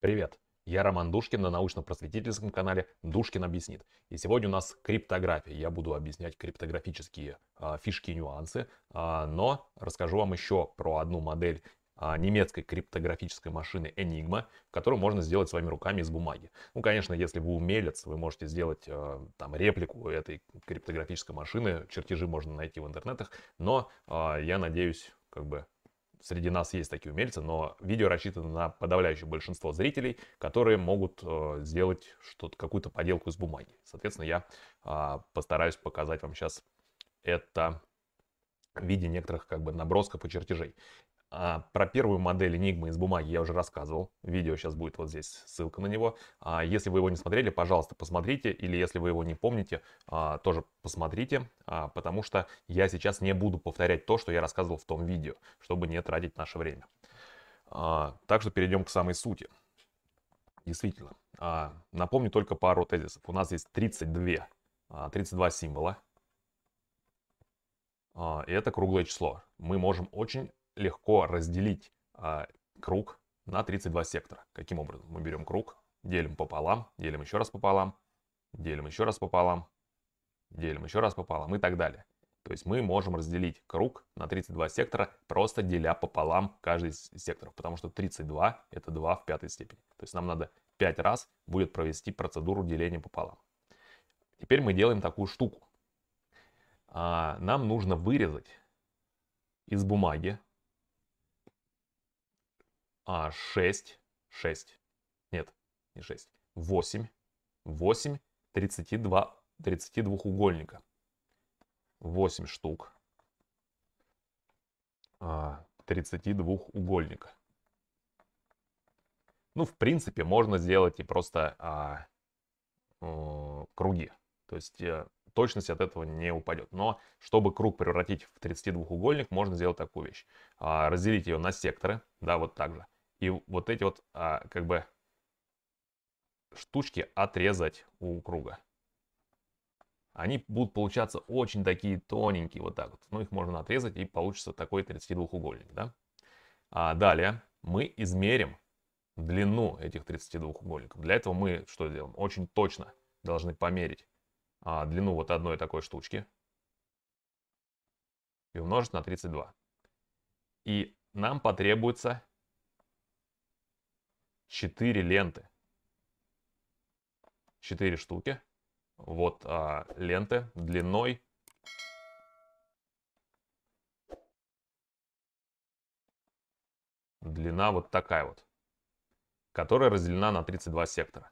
Привет, я Роман Душкин на научно-просветительском канале Душкин объяснит. И сегодня у нас криптография. Я буду объяснять криптографические а, фишки и нюансы, а, но расскажу вам еще про одну модель а, немецкой криптографической машины Enigma, которую можно сделать своими руками из бумаги. Ну, конечно, если вы умелец, вы можете сделать а, там реплику этой криптографической машины, чертежи можно найти в интернетах, но а, я надеюсь, как бы среди нас есть такие умельцы, но видео рассчитано на подавляющее большинство зрителей, которые могут э, сделать что-то, какую-то поделку из бумаги. Соответственно, я э, постараюсь показать вам сейчас это в виде некоторых как бы набросков и чертежей. А, про первую модель Enigma из бумаги я уже рассказывал. Видео сейчас будет вот здесь, ссылка на него. А, если вы его не смотрели, пожалуйста, посмотрите. Или если вы его не помните, а, тоже посмотрите. потому что я сейчас не буду повторять то, что я рассказывал в том видео, чтобы не тратить наше время. так что перейдем к самой сути. Действительно. напомню только пару тезисов. У нас есть 32, а, 32 символа. и это круглое число. Мы можем очень легко разделить а, круг на 32 сектора. Каким образом? Мы берем круг, делим пополам, делим еще раз пополам, делим еще раз пополам, делим еще раз пополам и так далее. То есть мы можем разделить круг на 32 сектора, просто деля пополам каждый из секторов, потому что 32 это 2 в пятой степени. То есть нам надо 5 раз будет провести процедуру деления пополам. Теперь мы делаем такую штуку. А, нам нужно вырезать из бумаги а, 6, 6, нет, не 6, 8, 8 32, 32 угольника. 8 штук. А, 32 угольника. Ну, в принципе, можно сделать и просто а, а, круги. То есть а, точность от этого не упадет. Но чтобы круг превратить в 32-угольник, можно сделать такую вещь. А, разделить ее на секторы, да, вот так же и вот эти вот а, как бы штучки отрезать у круга. Они будут получаться очень такие тоненькие, вот так вот. Ну, их можно отрезать, и получится такой 32-угольник, да? А далее мы измерим длину этих 32-угольников. Для этого мы что сделаем? Очень точно должны померить а, длину вот одной такой штучки и умножить на 32. И нам потребуется 4 ленты. 4 штуки. Вот а, ленты длиной длина вот такая вот, которая разделена на 32 сектора.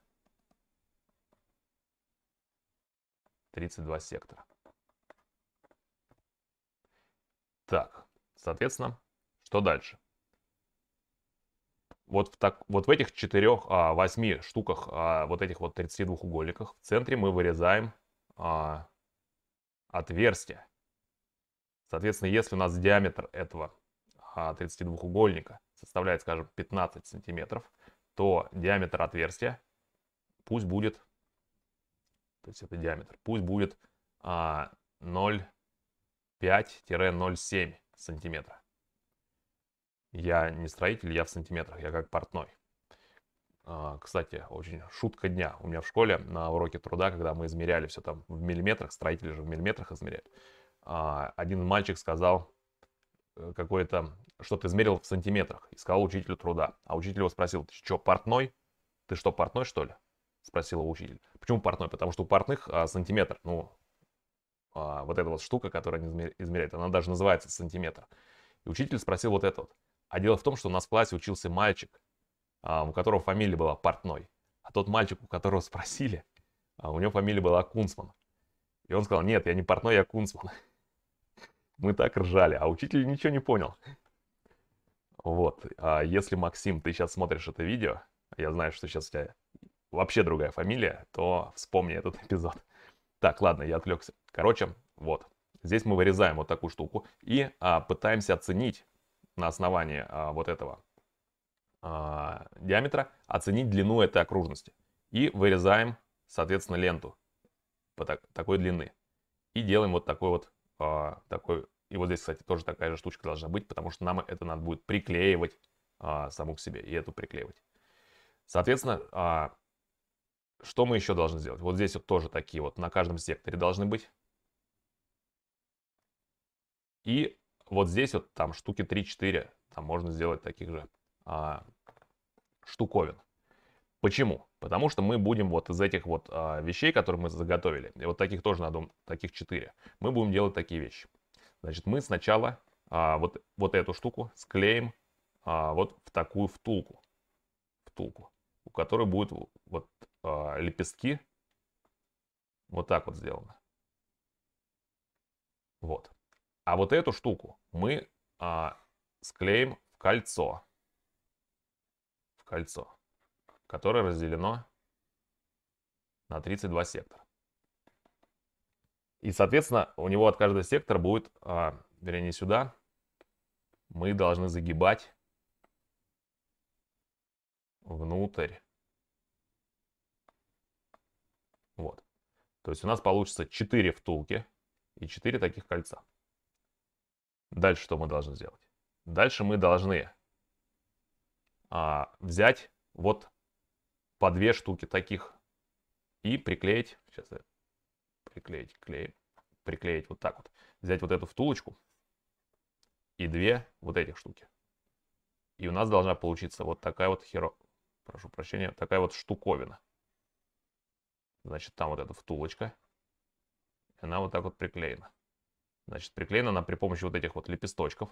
32 сектора. Так, соответственно, что дальше? вот в, так, вот в этих 4 а, восьми штуках, а, вот этих вот 32-угольниках, в центре мы вырезаем а, отверстие. Соответственно, если у нас диаметр этого 32-угольника а, составляет, скажем, 15 сантиметров, то диаметр отверстия пусть будет, то есть это диаметр, пусть будет а, 0,5-0,7 сантиметра. Я не строитель, я в сантиметрах, я как портной. А, кстати, очень шутка дня. У меня в школе на уроке труда, когда мы измеряли все там в миллиметрах, строители же в миллиметрах измеряют, а, один мальчик сказал э, какое-то, что-то измерил в сантиметрах, и сказал учителю труда. А учитель его спросил, ты что, портной? Ты что, портной, что ли? Спросил его учитель. Почему портной? Потому что у портных а, сантиметр, ну, а, вот эта вот штука, которая они измеряют, она даже называется сантиметр. И учитель спросил вот это вот. А дело в том, что у нас в классе учился мальчик, а, у которого фамилия была Портной. А тот мальчик, у которого спросили, а, у него фамилия была Кунцман. И он сказал, нет, я не Портной, я Кунцман. Мы так ржали, а учитель ничего не понял. Вот, а если, Максим, ты сейчас смотришь это видео, я знаю, что сейчас у тебя вообще другая фамилия, то вспомни этот эпизод. Так, ладно, я отвлекся. Короче, вот. Здесь мы вырезаем вот такую штуку и а, пытаемся оценить, на основании а, вот этого а, диаметра оценить длину этой окружности. И вырезаем, соответственно, ленту по так, такой длины. И делаем вот такой вот, а, такой, и вот здесь, кстати, тоже такая же штучка должна быть, потому что нам это надо будет приклеивать а, саму к себе, и эту приклеивать. Соответственно, а, что мы еще должны сделать? Вот здесь вот тоже такие вот на каждом секторе должны быть. И вот здесь вот там штуки 3-4, там можно сделать таких же а, штуковин. Почему? Потому что мы будем вот из этих вот а, вещей, которые мы заготовили, и вот таких тоже надо, таких 4, мы будем делать такие вещи. Значит, мы сначала а, вот, вот эту штуку склеим а, вот в такую втулку, втулку, у которой будут вот а, лепестки вот так вот сделаны. Вот. А вот эту штуку мы а, склеим в кольцо. В кольцо, которое разделено на 32 сектора. И, соответственно, у него от каждого сектора будет, а, вернее, сюда, мы должны загибать внутрь. Вот. То есть у нас получится 4 втулки и 4 таких кольца. Дальше что мы должны сделать? Дальше мы должны а, взять вот по две штуки таких и приклеить, сейчас я приклеить клей, приклеить вот так вот, взять вот эту втулочку и две вот этих штуки. И у нас должна получиться вот такая вот херо, прошу прощения, такая вот штуковина. Значит, там вот эта втулочка, она вот так вот приклеена. Значит, приклеена она при помощи вот этих вот лепесточков.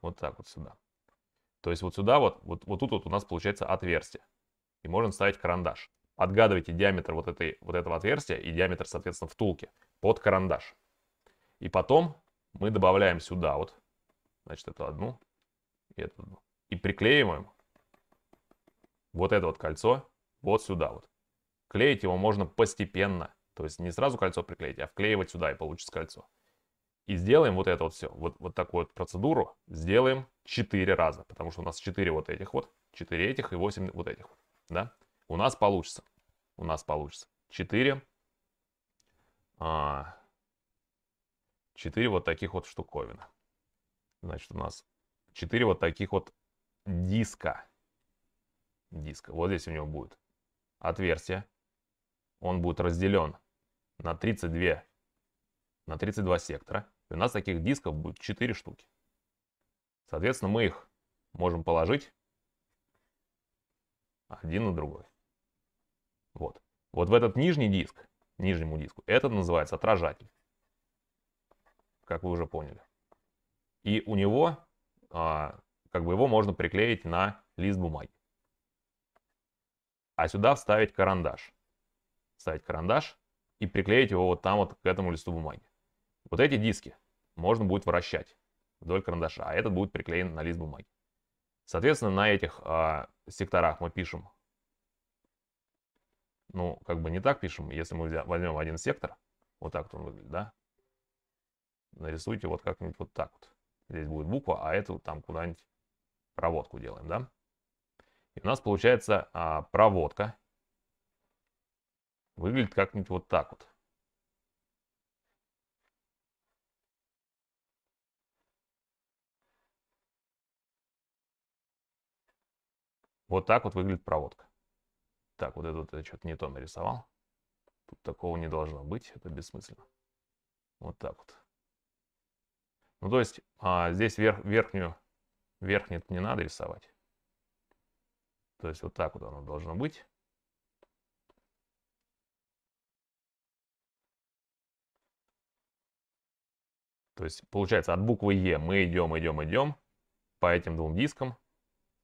Вот так вот сюда. То есть вот сюда вот, вот, вот тут вот у нас получается отверстие. И можно ставить карандаш. Отгадывайте диаметр вот, этой, вот этого отверстия и диаметр, соответственно, втулки под карандаш. И потом мы добавляем сюда вот, значит, эту одну и эту одну. И приклеиваем вот это вот кольцо вот сюда вот. Клеить его можно постепенно. То есть не сразу кольцо приклеить, а вклеивать сюда, и получится кольцо. И сделаем вот это вот все. Вот, вот такую вот процедуру сделаем 4 раза. Потому что у нас 4 вот этих вот, 4 этих и 8 вот этих. да? У нас получится. У нас получится 4, а, 4 вот таких вот штуковина. Значит, у нас 4 вот таких вот диска. Диска. Вот здесь у него будет отверстие. Он будет разделен на 32, на 32 сектора. И у нас таких дисков будет 4 штуки. Соответственно, мы их можем положить один на другой. Вот. Вот в этот нижний диск, нижнему диску, этот называется отражатель. Как вы уже поняли. И у него, а, как бы его можно приклеить на лист бумаги. А сюда вставить карандаш. Вставить карандаш и приклеить его вот там вот к этому листу бумаги. Вот эти диски можно будет вращать вдоль карандаша, а этот будет приклеен на лист бумаги. Соответственно, на этих э, секторах мы пишем, ну, как бы не так пишем, если мы возьмем один сектор, вот так вот он выглядит, да, нарисуйте вот как-нибудь вот так вот. Здесь будет буква, а эту там куда-нибудь проводку делаем, да. И у нас получается а, проводка Выглядит как-нибудь вот так вот. Вот так вот выглядит проводка. Так, вот это я что-то не то нарисовал. Тут такого не должно быть, это бессмысленно. Вот так вот. Ну, то есть а, здесь верх, верхнюю, верхнюю не надо рисовать. То есть вот так вот оно должно быть. То есть получается от буквы Е мы идем, идем, идем по этим двум дискам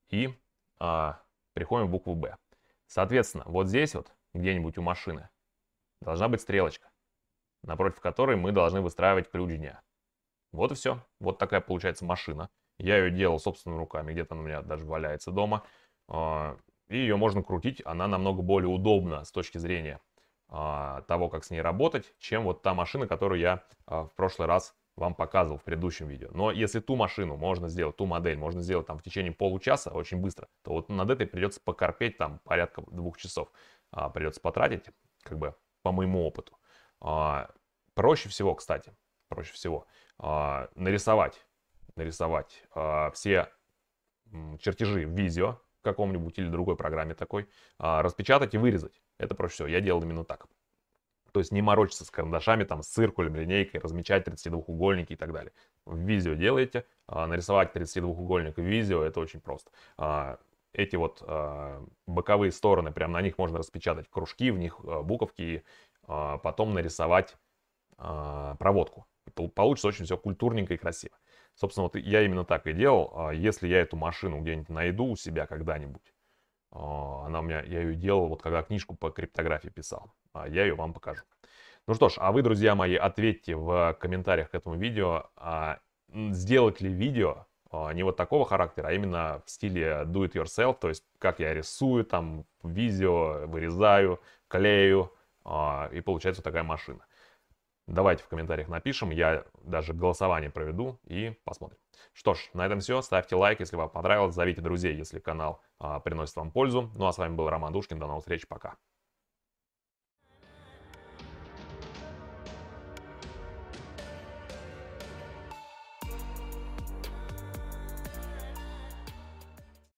и а, приходим в букву Б. Соответственно, вот здесь вот, где-нибудь у машины, должна быть стрелочка, напротив которой мы должны выстраивать ключ дня. Вот и все. Вот такая получается машина. Я ее делал собственными руками, где-то она у меня даже валяется дома. А, и ее можно крутить, она намного более удобна с точки зрения а, того, как с ней работать, чем вот та машина, которую я а, в прошлый раз вам показывал в предыдущем видео. Но если ту машину можно сделать, ту модель можно сделать там в течение получаса очень быстро, то вот над этой придется покорпеть там порядка двух часов. А, придется потратить, как бы по моему опыту. А, проще всего, кстати, проще всего а, нарисовать, нарисовать а, все чертежи в видео в каком-нибудь или другой программе такой, а, распечатать и вырезать. Это проще всего. Я делал именно так. То есть не морочиться с карандашами, там, с циркулем, линейкой, размечать 32-угольники и так далее. В видео делаете, а, нарисовать 32-угольник в видео, это очень просто. А, эти вот а, боковые стороны, прям на них можно распечатать кружки, в них буковки, и потом нарисовать проводку. Получится очень все культурненько и красиво. Собственно, вот я именно так и делал. Если я эту машину где-нибудь найду у себя когда-нибудь, а, она у меня, я ее делал, вот когда книжку по криптографии писал. А, я ее вам покажу. Ну что ж, а вы, друзья мои, ответьте в комментариях к этому видео, а, сделать ли видео не вот такого характера, а именно в стиле do it yourself, то есть как я рисую, там видео, вырезаю, клею, и получается такая машина. Давайте в комментариях напишем, я даже голосование проведу и посмотрим. Что ж, на этом все. Ставьте лайк, если вам понравилось. Зовите друзей, если канал а, приносит вам пользу. Ну а с вами был Роман Душкин. До новых встреч. Пока.